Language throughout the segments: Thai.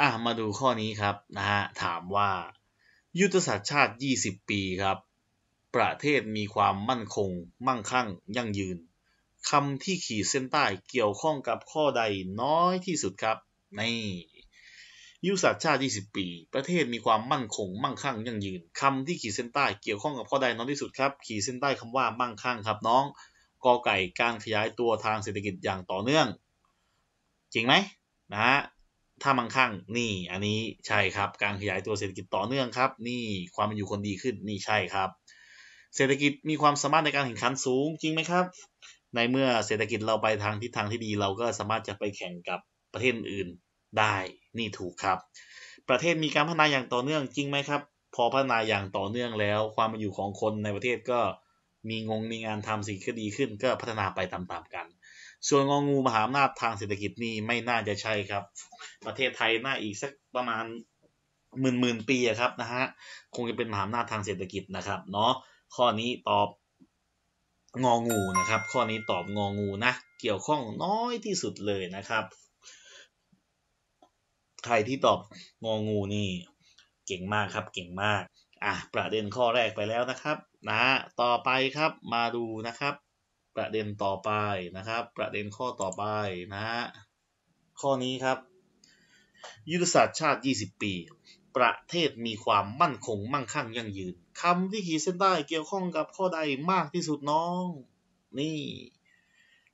อ่ะมาดูข้อนี้ครับนะฮะถามว่า ยุทธศาสตร์ชาติ 20 ปีครับ ประเทศมีความมั่นคง มั่งคั่งยั่งยืนคำที่ขีดเส้นใต้เกี่ยวข้องกับข้อใดน้อยที่สุดครับในยุทธศาสตร์ชาติ 20 ปี ประเทศมีความมั่นคง มั่งคั่งยั่งยืนคำที่ขีดเส้นใต้เกี่ยวข้องกับข้อใดน้อยที่สุดครับ ขีดเส้นใต้คำว่ามั่งคั่งครับน้องกอไก่การขยายตัวทางเศรษฐกิจอย่างต่อเนื่อง จริงไหมนะฮะถ้ามังคั่งนี่อันนี้ใช่ครับ การขยายตัวเศรษฐกิจต่อเนื่องครับ นี่ความเป็นอยู่คนดีขึ้นนี่ใช่ครับ เศรษฐกิจมีความสามารถในการแข่งขันสูงจริงไหมครับ ในเมื่อเศรษฐกิจเราไปทางทิศทางที่ดีเราก็สามารถจะไปแข่งกับประเทศอื่นได้ นี่ถูกครับ ประเทศมีการพัฒนาอย่างต่อเนื่องจริงไหมครับ พอพัฒนาอย่างต่อเนื่องแล้ว ความเป็นอยู่ของคนในประเทศก็มีงงมีงานทำสิ่งก็ดีขึ้น ก็พัฒนาไปตามๆกันส่วนงองูมหาอำนาจทางเศรษฐกิจนี่ไม่น่าจะใช่ครับ ประเทศไทยน่าอีกสักประมาณหมื่นหมื่นปีครับนะฮะคงจะเป็นมหาอำนาจทางเศรษฐกิจนะครับ เนาะข้อนี้ตอบงองูนะครับ ข้อนี้ตอบงองูนะ เกี่ยวข้องน้อยที่สุดเลยนะครับใครที่ตอบงองูนี่ เก่งมากครับ เก่งมาก อ่ะประเด็นข้อแรกไปแล้วนะครับ นะต่อไปครับ มาดูนะครับประเด็นต่อไปนะครับ ประเด็นข้อต่อไปนะฮะข้อนี้ครับ ยุทธศาสตร์ชาติ 20 ปี ประเทศมีความมั่นคง มั่งคั่งยั่งยืนคำที่ขีดเส้นใต้เกี่ยวข้องกับข้อใดมากที่สุดน้อง นี่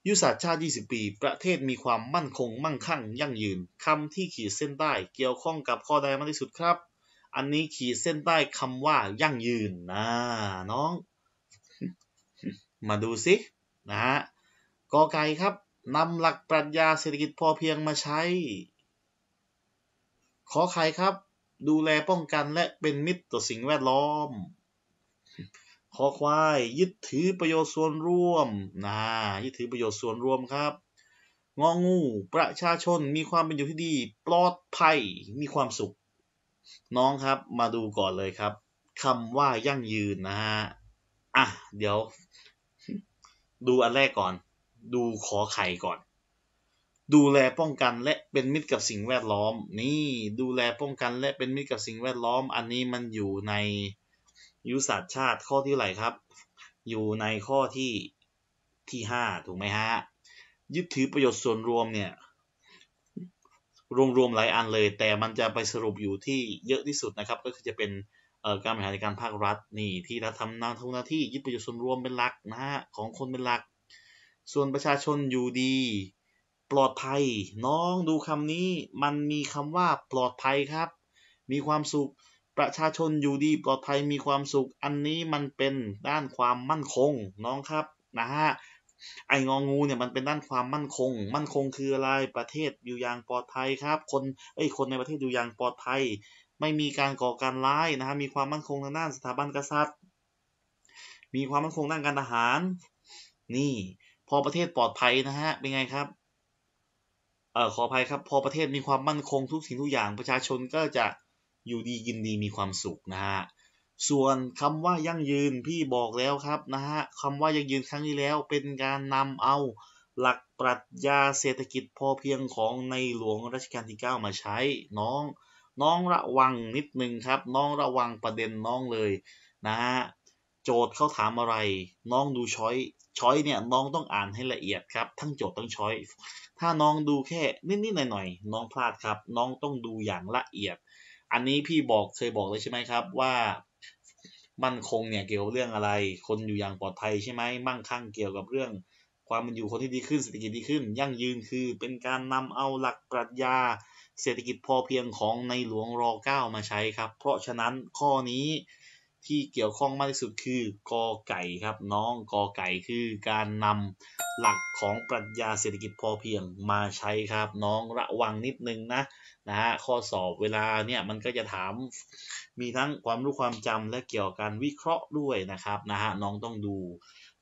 ยุทธศาสตร์ชาติ 20 ปี ประเทศมีความมั่นคง มั่งคั่ง ยั่งยืนคำที่ขีดเส้นใต้ เกี่ยวข้องกับข้อใดมากที่สุดครับ อันนี้ขีดเส้นใต้คำว่ายั่งยืนนะน้อง มาดูสินะฮะกอไก่ครับนำหลักปรัชญาเศรษฐกิจพอเพียงมาใช้ ขอไข่ครับ ดูแลป้องกันและเป็นมิตรต่อสิ่งแวดล้อม ขอควาย ยึดถือประโยชน์ส่วนร่วมนะ ยึดถือประโยชน์ส่วนร่วมครับงองูประชาชนมีความเป็นอยู่ที่ดีปลอดภัยมีความสุข น้องครับมาดูก่อนเลยครับคำว่ายั่งยืนนะฮะ อ่ะ เดี๋ยวดูอันแรกก่อน ดูขอไข่ก่อน ดูแลป้องกันและเป็นมิตรกับสิ่งแวดล้อม นี่ดูแลป้องกันและเป็นมิตรกับสิ่งแวดล้อม อันนี้มันอยู่ในยุทธศาสตร์ชาติข้อที่ไหนครับ อยู่ในข้อที่ที่ห้าถูกไหมฮะ ยึดถือประโยชน์ส่วนรวมเนี่ยรวมๆหลายอันเลย แต่มันจะไปสรุปอยู่ที่เยอะที่สุดนะครับ ก็คือจะเป็นการบริหารจัดการภาครัฐนี่ ที่รัฐทำหน้าทุกหน้าที่ยึดประโยชน์ส่วนรวมเป็นหลักนะฮะของคนเป็นหลัก ส่วนประชาชนอยู่ดี ปลอดภัย น้องดูคำนี้มันมีคำว่าปลอดภัยครับ มีความสุขประชาชนอยู่ดี ปลอดภัยมีความสุขอันนี้มันเป็นด้านความมั่นคงน้องครับนะฮะไอ้งองูเนี่ยมันเป็นด้านความมั่นคง มั่นคงคืออะไรประเทศอยู่อย่างปลอดภัยครับ คนเอ้ยคนในประเทศอยู่อย่างปลอดภัยไม่มีการก่อการร้าย นะฮะ มีความมั่นคงทางด้านสถาบันกษัตริย์ มีความมั่นคงด้านการทหาร นี่ พอประเทศปลอดภัยนะฮะ เป็นไงครับเอ่อขออภัยครับ พอประเทศมีความมั่นคงทุกสิ่งทุกอย่างประชาชนก็จะอยู่ดีกินดีมีความสุขนะฮะ ส่วนคำว่ายั่งยืนพี่บอกแล้วครับนะฮะคำว่ายั่งยืนครั้งที่แล้ว เป็นการนำเอาหลักปรัชญาเศรษฐกิจพอเพียงของในหลวงรัชกาลที่ 9 มาใช้น้องน้องระวังนิดนึงครับ น้องระวังประเด็นน้องเลยนะฮะโจทย์เขาถามอะไร น้องดูช้อยช้อยเนี่ยน้องต้องอ่านให้ละเอียดครับ ทั้งโจทย์ทั้งช้อยถ้าน้องดูแค่นิดๆหน่อยๆน้องพลาดครับ น้องต้องดูอย่างละเอียด อันนี้พี่บอกเคยบอกเลยใช่ไหมครับว่ามั่นคงเนี่ยเกี่ยวเรื่องอะไร คนอยู่อย่างปลอดภัยใช่ไหมมั่งคั่งเกี่ยวกับเรื่อง ความมันอยู่คนที่ดีขึ้นเศรษฐกิจดีขึ้น ยั่งยืนคือเป็นการนำเอาหลักปรัชญาเศรษฐกิจพอเพียงของในหลวงรอ 9 มาใช้ครับเพราะฉะนั้นข้อนี้ที่เกี่ยวข้องมากที่สุดคือกอไก่ครับน้องกอไก่คือการนำหลักของปรัชญาเศรษฐกิจพอเพียงมาใช้ครับ น้องระวังนิดนึงนะนะฮะข้อสอบเวลาเนี่ยมันก็จะถามมีทั้งความรู้ความจำและเกี่ยวกับการวิเคราะห์ด้วยนะครับนะฮะน้องต้องดู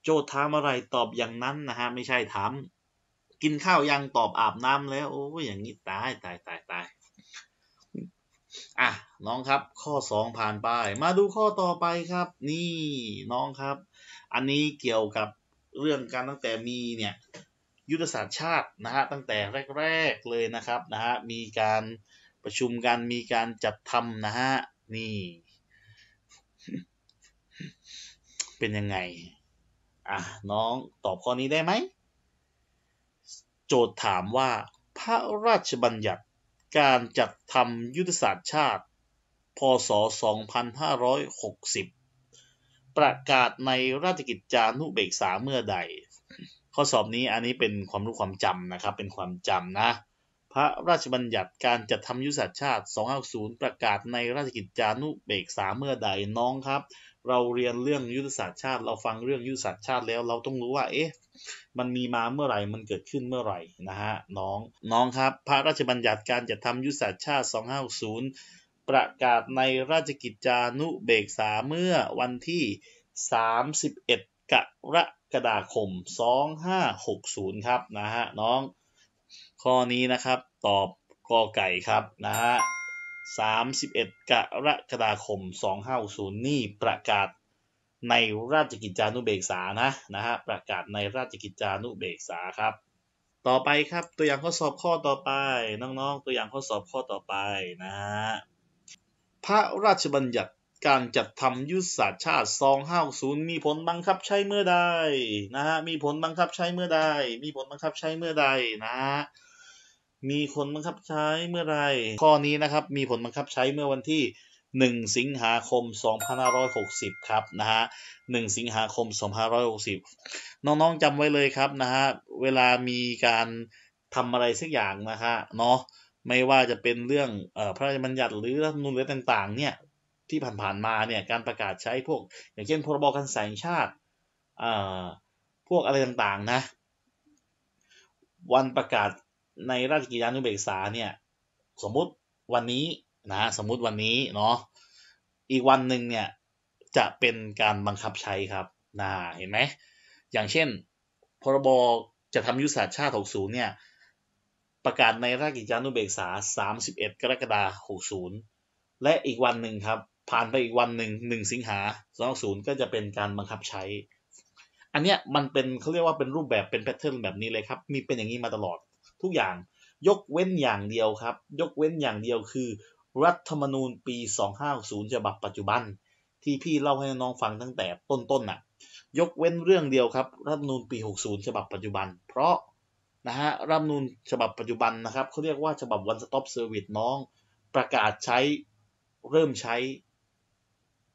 โจทย์ถามอะไรตอบอย่างนั้นนะฮะไม่ใช่ถามกินข้าวยังตอบอาบน้ำแล้วโอ้ยอย่างนี้ตายตายตายตายอ่ะน้องครับ ข้อสองผ่านไปมาดูข้อต่อไปครับ นี่ น้องครับ อันนี้เกี่ยวกับเรื่องการตั้งแต่มีเนี่ย ยุทธศาสตร์ชาตินะฮะ ตั้งแต่แรก ๆเลยนะครับนะฮะมีการประชุมกันมีการจัดทำนะฮะนี่ เป็นยังไงอ่ะน้องตอบข้อนี้ได้ไหมโจทย์ถามว่าพระราชบัญญัติการจัดทำยุทธศาสตร์ชาติ พศ 2560 ประกาศในราชกิจจานุเบกษาเมื่อใด ข้อสอบนี้อันนี้เป็นความรู้ความจำนะครับ เป็นความจำนะ พระราชบัญญัติการจัดทำยุทธศาสตร์ชาติ 250ประกาศในราชกิจจานุเบกษาเมื่อใดน้องครับเราเรียนเรื่องยุทธศาสตร์ชาติ เราฟังเรื่องยุทธศาสตร์ชาติแล้วเราต้องรู้ว่าเอ๊ะมันมีมาเมื่อไหร่ มันเกิดขึ้นเมื่อไหร่นะฮะน้อง น้องครับพระราชบัญญัติการจัดทำยุทธศาสตร์ชาติ 2560 ประกาศในราชกิจจานุเบกษาเมื่อวันที่ 31 กรกฎาคม 2560 ครับนะฮะน้องข้อนี้นะครับตอบกอไก่ครับนะฮะ31กรกฎาคม 2560นี่ประกาศในราชกิจจานุเบกษานะนะฮะประกาศในราชกิจจานุเบกษาครับ ต่อไปครับตัวอย่างข้อสอบข้อต่อไปน้องๆ ตัวอย่างข้อสอบข้อต่อไปนะฮะพระราชบัญญัติการจัดทำยุทธศาสตร์ชาติ 250มีผลบังคับใช้เมื่อใดนะฮะมีผลบังคับใช้เมื่อใดมีผลบังคับใช้เมื่อใดนะฮะมีผลบังคับใช้เมื่อไรข้อนี้นะครับมีผลบังคับใช้เมื่อวันที่ 1 สิงหาคม 2560 ครับนะฮะ 1 สิงหาคม 2560 น้องๆ จำไว้เลยครับนะฮะ เวลามีการทำอะไรสักอย่างนะฮะเนาะ ไม่ว่าจะเป็นเรื่องอพระราชบัญญัติ หรือรัฐมนูรอะไรต่างๆ เนี่ยที่ผ่านๆ มาเนี่ยการประกาศใช้พวก อย่างเช่นพรบการแสงชาติพวกอะไรต่างๆนะวันประกาศในราชกิจจานุเบกษาเนี่ยสมมุติวันนี้นะสมมุติวันนี้เนาะอีกวันหนึ่งเนี่ยจะเป็นการบังคับใช้ครับนะเห็นไหมอย่างเช่น พรบจะทำยุทธศาสตร์ชาติ 60เนี่ยประกาศในราชกิจจานุเบกษา 31 กรกฎาคม60 และอีกวันหนึ่งครับผ่านไปอีกวันหนึ่ง1 สิงหา2 6 0ก็จะเป็นการบังคับใช้ อันเนี้ยมันเป็นเขาเรียกว่าเป็นรูปแบบเป็นแพทเทิร์นแบบนี้เลยครับมีเป็นอย่างนี้มาตลอดทุกอย่าง ยกเว้นอย่างเดียวครับ ยกเว้นอย่างเดียวคือ รัฐธรรมนูญปี 250ฉบับปัจจุบันที่พี่เล่าให้น้องฟังตั้งแต่ต้นๆนน่ะยกเว้นเรื่องเดียวครับรัฐธรรมนูญปี 60 ฉบับปัจจุบัน เพราะนะฮะรัฐธรรมนูญฉบับปัจจุบันนะครับเขาเรียกว่าฉบับ One Stop Service น้องประกาศใช้เริ่มใช้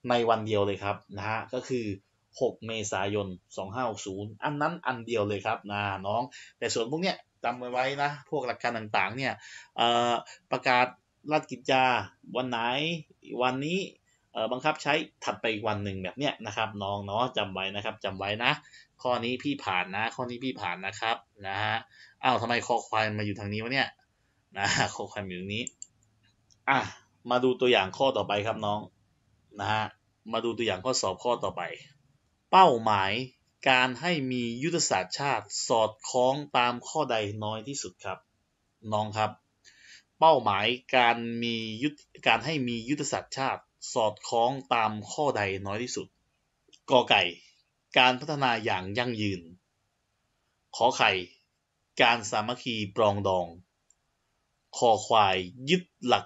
ในวันเดียวเลยครับนะฮะก็คือ 6เมษายน2560อันนั้นอันเดียวเลยครับนะน้อง แต่ส่วนพวกเนี้ยจำไว้นะพวกหลักการต่างๆเนี่ยประกาศราฐกิจจา วันไหนวันนี้บังคับใช้ถัดไปวันหนึ่งแบบเนี้ยนะครับน้องเนาะจำไว้นะครับจำไว้นะ ข้อนี้พี่ผ่านนะ ข้อนี้พี่ผ่านนะครับนะฮะอ้าวทำไมคอควายมาอยู่ทางนี้วะเนี่ยนะคอควายอยู่ตรงนี้อ่ะมาดูตัวอย่างข้อต่อไปครับน้องนะฮะมาดูตัวอย่างข้อสอบข้อต่อไป เป้าหมายการให้มียุทธศาสตร์ชาติสอดคล้องตามข้อใดน้อยที่สุดครับ น้องครับ เป้าหมายการมียุทธการให้มียุทธศาสตร์ชาติสอดคล้องตามข้อใดน้อยที่สุดกอไก่ การพัฒนาอย่างยั่งยืนขอไข่ การสามัคคีปรองดองคอควายยึดหลัก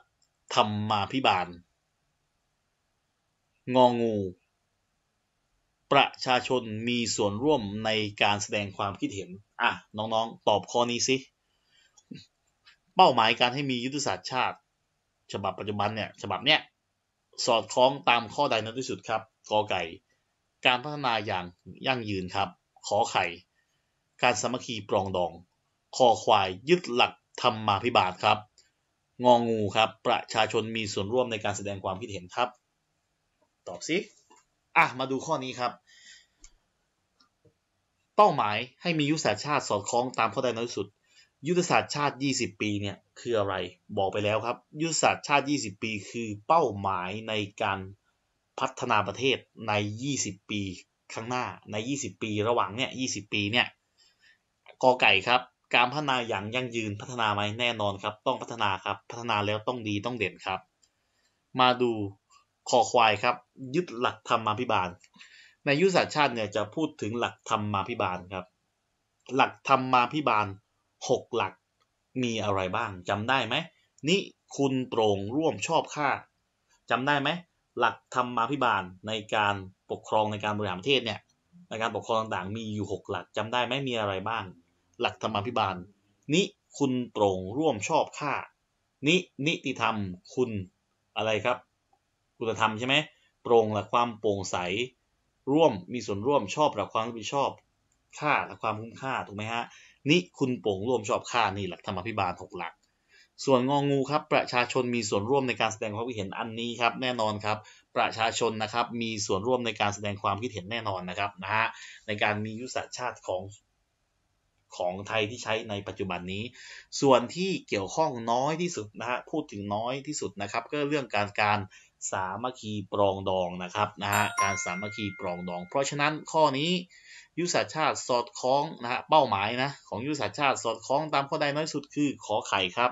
ธรรมมาพิบาลงองูประชาชนมีส่วนร่วมในการแสดงความคิดเห็น อ่ะน้องๆ ตอบข้อนี้สิเป้าหมายการให้มียุทธศาสตร์ชาติ ฉบับปัจจุบันเนี่ย ฉบับเนี้ยสอดคล้องตามข้อใดนั้นที่สุดครับ กอไก่ การพัฒนาอย่างยั่งยืนครับ ขอไข่ การสามัคคีปรองดองคอควายยึดหลักธรรมมาพิบาลครับ งองูครับ ประชาชนมีส่วนร่วมในการแสดงความคิดเห็นครับ ตอบสิอ่ะมาดูข้อนี้ครับ เป้าหมายให้มียุทธศาสตร์ชาติ สอดคล้องตามข้อใดน้อยสุด ยุทธศาสตร์ชาติ 20 ปีเนี่ยคืออะไร บอกไปแล้วครับ ยุทธศาสตร์ชาติ 20 ปีคือเป้าหมายในการพัฒนาประเทศใน 20 ปีข้างหน้าใน 20 ปี ระหว่างเนี่ย 20 ปีเนี่ยกอไก่ครับ การพัฒนาอย่างยั่งยืนพัฒนาไหมแน่นอนครับ ต้องพัฒนาครับพัฒนาแล้วต้องดีต้องเด่นครับ มาดูคอควายครับ ยึดหลักธรรมาภิบาล ในยุทธศาสตร์ชาติเนี่ยจะพูดถึงหลักธรรมาภิบาลครับ หลักธรรมาภิบาลหกหลักมีอะไรบ้าง จำได้ไหมนี่คุณโปร่งร่วมชอบค่า จำได้ไหมหลักธรรมาภิบาลในการปกครองในการบริหารประเทศเนี่ยในการปกครองต่างๆมีอยู่ 6 หลักจำได้ไหมมีอะไรบ้าง หลักธรรมาภิบาลนี่คุณโปร่งร่วมชอบค่า นินิติธรรมคุณอะไรครับคุณธรรมใช่ไหมโปร่งและความโปร่งใส ร่วมมีส่วนร่วมชอบและความรับผิดชอบค่าและความคุ้มค่าถูกไหมฮะนี่คุณโปร่งร่วมชอบค่านี่หลักธรรมพิบาลหกหลัก ส่วนงองูครับประชาชนมีส่วนร่วมในการแสดงความคิดเห็นอันนี้ครับ แน่นอนครับ ประชาชนนะครับมีส่วนร่วมในการแสดงความคิดเห็นแน่นอนนะครับนะฮะในการมียุทธศาสตร์ชาติของของไทยที่ใช้ในปัจจุบันนี้ ส่วนที่เกี่ยวข้องน้อยที่สุดนะฮะพูดถึงน้อยที่สุดนะครับก็เรื่องการการสามัคคีปรองดองนะครับ นะฮะการสามัคคีปรองดอง เพราะฉะนั้นข้อนี้ยุทธศาสตร์ชาติสอดคล้องนะฮะ เป้าหมายนะ ของยุทธศาสตร์ชาติสอดคล้องตามข้อใดน้อยสุดคือขอไข่ครับ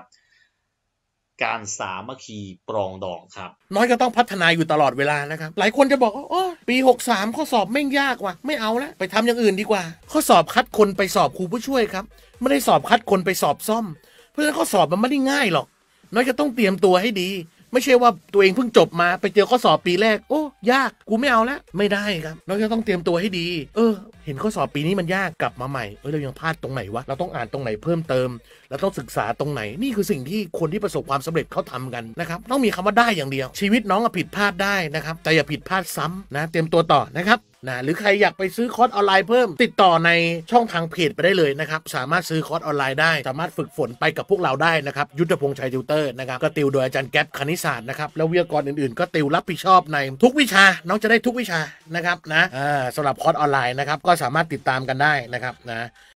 การสามัคคีปรองดองครับน้อยก็ต้องพัฒนาอยู่ตลอดเวลานะครับ หลายคนจะบอกว่าโอ้ปี 63 ข้อสอบไม่ยากว่ะไม่เอาละไปทำอย่างอื่นดีกว่า ข้อสอบคัดคนไปสอบครูผู้ช่วยครับ ไม่ได้สอบคัดคนไปสอบซ่อม เพราะฉะนั้นข้อสอบมันไม่ได้ง่ายหรอกน้อยจะต้องเตรียมตัวให้ดีไม่ใช่ว่าตัวเองเพิ่งจบมา ไปเจอข้อสอบปีแรกโอ้ยาก กูไม่เอาแล้ว ไม่ได้ครับเราจะต้องเตรียมตัวให้ดี เออ เห็นข้อสอบปีนี้มันยากกลับมาใหม่เออเรายังพลาดตรงไหนวะเราต้องอ่านตรงไหนเพิ่มเติมเราต้องศึกษาตรงไหนนี่คือสิ่งที่คนที่ประสบความสำเร็จเขาทำกันนะครับต้องมีคำว่าได้อย่างเดียว ชีวิตน้องผิดพลาดได้นะครับ แต่อย่าผิดพลาดซ้ำนะเตรียมตัวต่อนะครับนะหรือใครอยากไปซื้อคอร์สออนไลน์เพิ่ม ติดต่อในช่องทางเพจไปได้เลยนะครับ สามารถซื้อคอร์สออนไลน์ได้สามารถฝึกฝนไปกับพวกเราได้นะครับ ยุทธพงษ์ชัยติวเตอร์นะครับ ก็ติวโดยอาจารย์แก๊ปคณิตศาสตร์นะครับแล้ววิทยากรอื่นๆก็ติวรับผิดชอบในทุกวิชา น้องจะได้ทุกวิชานะครับนะสำหรับคอร์สออนไลน์นะครับ ก็สามารถติดตามกันได้นะครับ นะ